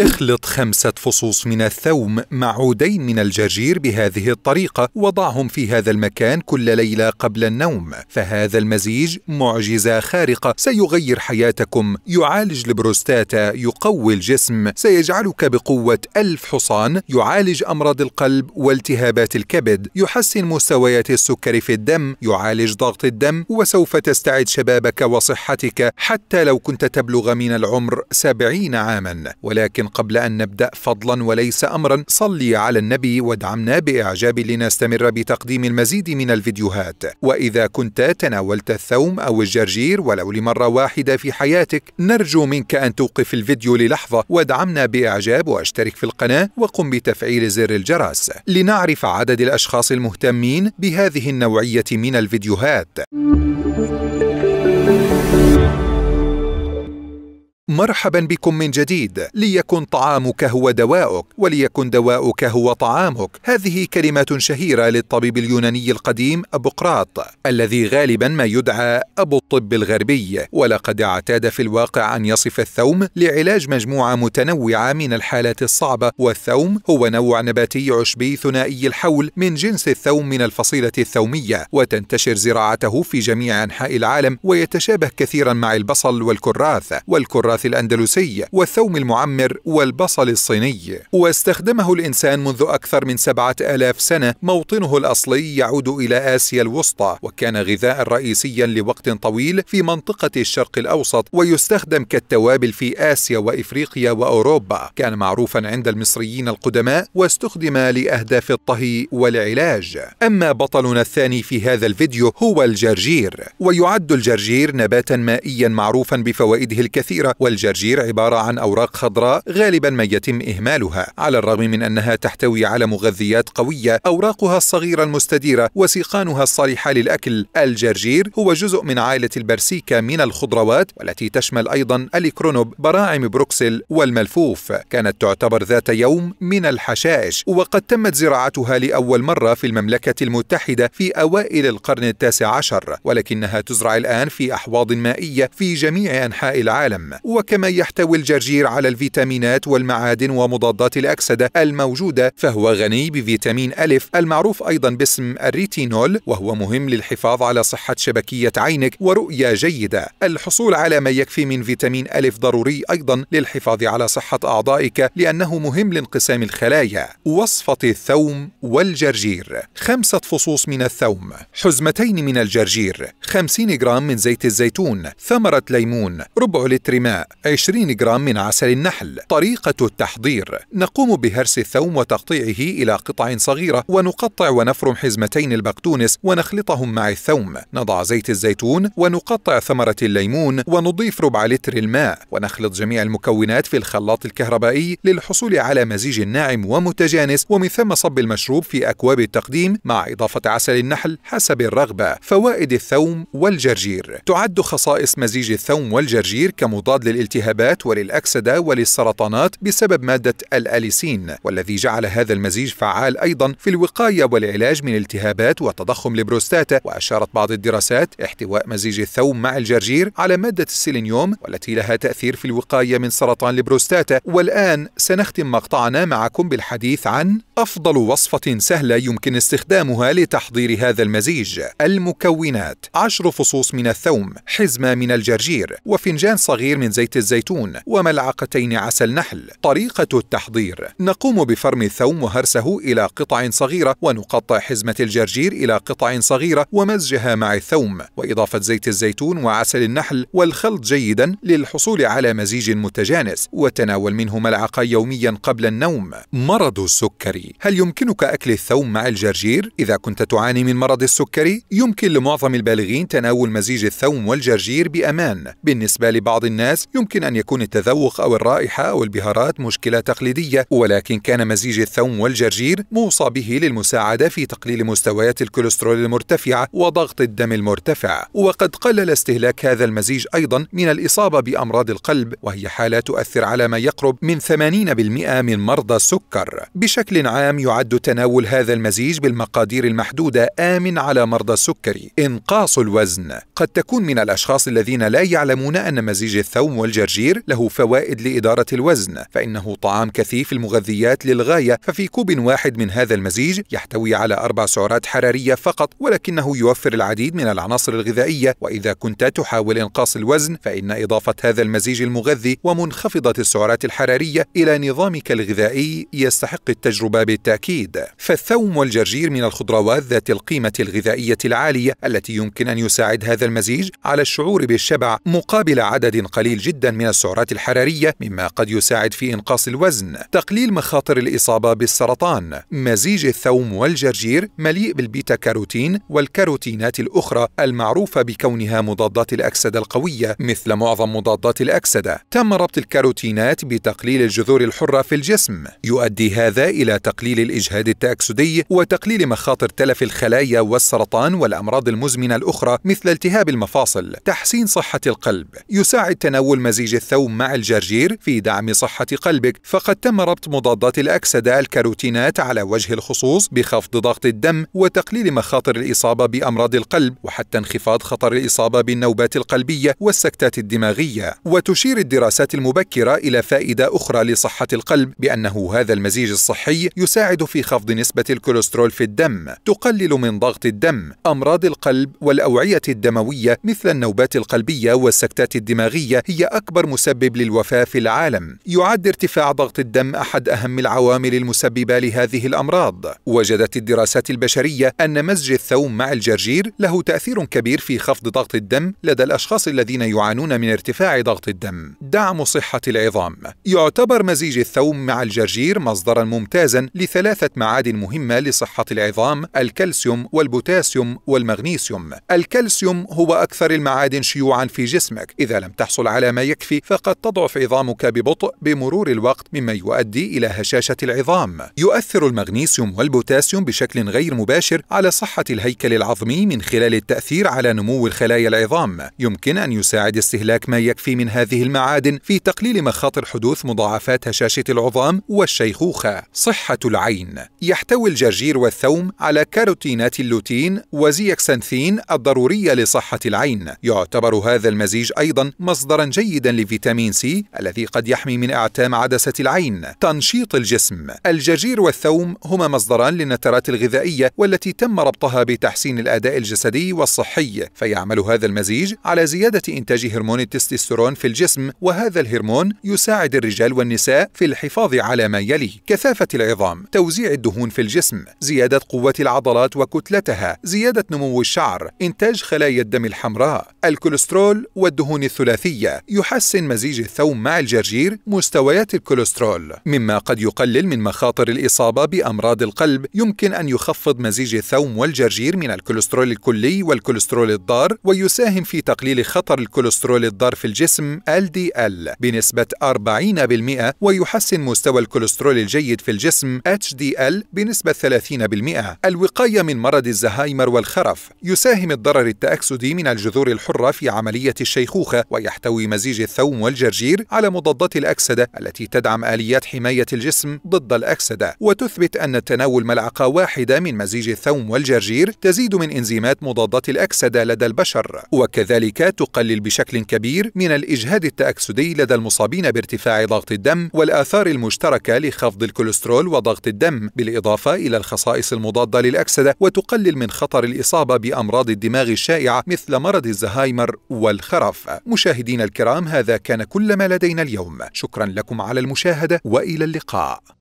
اخلط خمسة فصوص من الثوم مع عودين من الجرجير بهذه الطريقة وضعهم في هذا المكان كل ليلة قبل النوم فهذا المزيج معجزة خارقة سيغير حياتكم يعالج البروستاتا يقوي الجسم سيجعلك بقوة ألف حصان يعالج أمراض القلب والتهابات الكبد يحسن مستويات السكر في الدم يعالج ضغط الدم وسوف تستعد شبابك وصحتك حتى لو كنت تبلغ من العمر سبعين عاما ولكن قبل أن نبدأ فضلا وليس أمرا صلي على النبي وادعمنا بإعجاب لنستمر بتقديم المزيد من الفيديوهات وإذا كنت تناولت الثوم أو الجرجير ولو لمرة واحدة في حياتك نرجو منك أن توقف الفيديو للحظة وادعمنا بإعجاب واشترك في القناة وقم بتفعيل زر الجرس لنعرف عدد الأشخاص المهتمين بهذه النوعية من الفيديوهات مرحبا بكم من جديد ليكن طعامك هو دواؤك وليكن دواؤك هو طعامك هذه كلمات شهيره للطبيب اليوناني القديم ابوقراط الذي غالبا ما يدعى ابو الطب الغربي ولقد اعتاد في الواقع ان يصف الثوم لعلاج مجموعه متنوعه من الحالات الصعبه والثوم هو نوع نباتي عشبي ثنائي الحول من جنس الثوم من الفصيله الثوميه وتنتشر زراعته في جميع انحاء العالم ويتشابه كثيرا مع البصل والكراث والكراث الخس الأندلسي والثوم المعمر والبصل الصيني واستخدمه الإنسان منذ أكثر من سبعة آلاف سنة موطنه الأصلي يعود إلى آسيا الوسطى وكان غذاء رئيسيا لوقت طويل في منطقة الشرق الأوسط ويستخدم كالتوابل في آسيا وإفريقيا وأوروبا كان معروفا عند المصريين القدماء واستخدم لأهداف الطهي والعلاج أما بطلنا الثاني في هذا الفيديو هو الجرجير ويعد الجرجير نباتا مائيا معروفا بفوائده الكثيرة والجرجير عبارة عن أوراق خضراء غالبا ما يتم إهمالها على الرغم من أنها تحتوي على مغذيات قوية أوراقها الصغيرة المستديرة وسيقانها الصالحة للأكل الجرجير هو جزء من عائلة البرسيكا من الخضروات والتي تشمل أيضا الكرونوب براعم بروكسل والملفوف كانت تعتبر ذات يوم من الحشائش وقد تمت زراعتها لأول مرة في المملكة المتحدة في أوائل القرن التاسع عشر ولكنها تزرع الآن في أحواض مائية في جميع أنحاء العالم وكما يحتوي الجرجير على الفيتامينات والمعادن ومضادات الأكسدة الموجودة فهو غني بفيتامين ألف المعروف أيضا باسم الريتينول وهو مهم للحفاظ على صحة شبكية عينك ورؤية جيدة الحصول على ما يكفي من فيتامين ألف ضروري أيضا للحفاظ على صحة أعضائك لأنه مهم لانقسام الخلايا وصفة الثوم والجرجير خمسة فصوص من الثوم حزمتين من الجرجير 50 جرام من زيت الزيتون ثمرة ليمون ربع لتر ماء 20 جرام من عسل النحل طريقة التحضير نقوم بهرس الثوم وتقطيعه إلى قطع صغيرة ونقطع ونفرم حزمتين البقدونس ونخلطهم مع الثوم نضع زيت الزيتون ونقطع ثمرة الليمون ونضيف ربع لتر الماء ونخلط جميع المكونات في الخلاط الكهربائي للحصول على مزيج ناعم ومتجانس ومن ثم صب المشروب في أكواب التقديم مع إضافة عسل النحل حسب الرغبة فوائد الثوم والجرجير تعد خصائص مزيج الثوم والجرجير كمضاد للالتهابات وللأكسدة وللسرطانات بسبب مادة الأليسين والذي جعل هذا المزيج فعال أيضا في الوقاية والعلاج من التهابات وتضخم البروستاتا وأشارت بعض الدراسات احتواء مزيج الثوم مع الجرجير على مادة السيلينيوم والتي لها تأثير في الوقاية من سرطان البروستاتا والآن سنختم مقطعنا معكم بالحديث عن أفضل وصفة سهلة يمكن استخدامها لتحضير هذا المزيج المكونات عشر فصوص من الثوم حزمة من الجرجير وفنجان صغير من زيت زيت الزيتون وملعقتين عسل نحل طريقة التحضير نقوم بفرم الثوم وهرسه إلى قطع صغيرة ونقطع حزمة الجرجير إلى قطع صغيرة ومزجها مع الثوم وإضافة زيت الزيتون وعسل النحل والخلط جيدا للحصول على مزيج متجانس وتناول منه ملعقة يوميا قبل النوم مرض السكري هل يمكنك أكل الثوم مع الجرجير؟ إذا كنت تعاني من مرض السكري يمكن لمعظم البالغين تناول مزيج الثوم والجرجير بأمان بالنسبة لبعض الناس يمكن أن يكون التذوق أو الرائحة أو البهارات مشكلة تقليدية ولكن كان مزيج الثوم والجرجير موصى به للمساعدة في تقليل مستويات الكوليسترول المرتفعة وضغط الدم المرتفع وقد قلل استهلاك هذا المزيج أيضا من الإصابة بأمراض القلب وهي حالة تؤثر على ما يقرب من 80% من مرضى السكر بشكل عام يعد تناول هذا المزيج بالمقادير المحدودة آمن على مرضى السكري إنقاص الوزن قد تكون من الأشخاص الذين لا يعلمون أن مزيج الثوم والجرجير له فوائد لإدارة الوزن فإنه طعام كثيف المغذيات للغاية ففي كوب واحد من هذا المزيج يحتوي على أربع سعرات حرارية فقط ولكنه يوفر العديد من العناصر الغذائية وإذا كنت تحاول إنقاص الوزن فإن إضافة هذا المزيج المغذي ومنخفضة السعرات الحرارية إلى نظامك الغذائي يستحق التجربة بالتأكيد فالثوم والجرجير من الخضروات ذات القيمة الغذائية العالية التي يمكن أن يساعد هذا المزيج على الشعور بالشبع مقابل عدد قليل جدا جدا من السعرات الحرارية مما قد يساعد في إنقاص الوزن تقليل مخاطر الإصابة بالسرطان مزيج الثوم والجرجير مليء بالبيتا كاروتين والكاروتينات الأخرى المعروفة بكونها مضادات الأكسدة القوية مثل معظم مضادات الأكسدة تم ربط الكاروتينات بتقليل الجذور الحرة في الجسم يؤدي هذا إلى تقليل الإجهاد التأكسدي وتقليل مخاطر تلف الخلايا والسرطان والأمراض المزمنة الأخرى مثل التهاب المفاصل تحسين صحة القلب يساعد تناول مزيج الثوم مع الجرجير في دعم صحة قلبك فقد تم ربط مضادات الأكسدة الكاروتينات على وجه الخصوص بخفض ضغط الدم وتقليل مخاطر الإصابة بأمراض القلب وحتى انخفاض خطر الإصابة بالنوبات القلبية والسكتات الدماغية وتشير الدراسات المبكرة إلى فائدة أخرى لصحة القلب بأنه هذا المزيج الصحي يساعد في خفض نسبة الكوليسترول في الدم تقلل من ضغط الدم أمراض القلب والأوعية الدموية مثل النوبات القلبية والسكتات الدماغية هي هي أكبر مسبب للوفاة في العالم يعد ارتفاع ضغط الدم أحد أهم العوامل المسببة لهذه الأمراض وجدت الدراسات البشرية أن مزج الثوم مع الجرجير له تأثير كبير في خفض ضغط الدم لدى الأشخاص الذين يعانون من ارتفاع ضغط الدم دعم صحة العظام يعتبر مزيج الثوم مع الجرجير مصدرا ممتازا لثلاثة معادن مهمة لصحة العظام الكالسيوم والبوتاسيوم والمغنيسيوم الكالسيوم هو أكثر المعادن شيوعا في جسمك إذا لم تحصل على ما يكفي فقد تضعف عظامك ببطء بمرور الوقت مما يؤدي إلى هشاشة العظام يؤثر المغنيسيوم والبوتاسيوم بشكل غير مباشر على صحة الهيكل العظمي من خلال التأثير على نمو الخلايا العظام يمكن أن يساعد استهلاك ما يكفي من هذه المعادن في تقليل مخاطر حدوث مضاعفات هشاشة العظام والشيخوخة صحة العين يحتوي الجرجير والثوم على كاروتينات اللوتين وزيكسانثين الضرورية لصحة العين يعتبر هذا المزيج أيضا مصدرا جيدا جيدا لفيتامين سي الذي قد يحمي من اعتام عدسة العين تنشيط الجسم الجرجير والثوم هما مصدران للنترات الغذائية والتي تم ربطها بتحسين الأداء الجسدي والصحي فيعمل هذا المزيج على زيادة إنتاج هرمون التستوستيرون في الجسم وهذا الهرمون يساعد الرجال والنساء في الحفاظ على ما يلي كثافة العظام توزيع الدهون في الجسم زيادة قوة العضلات وكتلتها زيادة نمو الشعر إنتاج خلايا الدم الحمراء الكوليسترول والدهون الثلاثية يحسن مزيج الثوم مع الجرجير مستويات الكوليسترول مما قد يقلل من مخاطر الإصابة بأمراض القلب يمكن أن يخفض مزيج الثوم والجرجير من الكوليسترول الكلي والكوليسترول الضار ويساهم في تقليل خطر الكوليسترول الضار في الجسم LDL بنسبة 40% ويحسن مستوى الكوليسترول الجيد في الجسم HDL بنسبة 30% الوقاية من مرض الزهايمر والخرف يساهم الضرر التأكسدي من الجذور الحرة في عملية الشيخوخة ويحتوي مزيج مزيج الثوم والجرجير على مضادات الأكسدة التي تدعم آليات حماية الجسم ضد الأكسدة وتثبت أن تناول ملعقة واحدة من مزيج الثوم والجرجير تزيد من إنزيمات مضادات الأكسدة لدى البشر وكذلك تقلل بشكل كبير من الإجهاد التأكسدي لدى المصابين بارتفاع ضغط الدم والآثار المشتركة لخفض الكوليسترول وضغط الدم بالإضافة إلى الخصائص المضادة للأكسدة وتقلل من خطر الإصابة بأمراض الدماغ الشائعة مثل مرض الزهايمر والخرف مشاهدين الكرام الكرام هذا كان كل ما لدينا اليوم شكرا لكم على المشاهدة وإلى اللقاء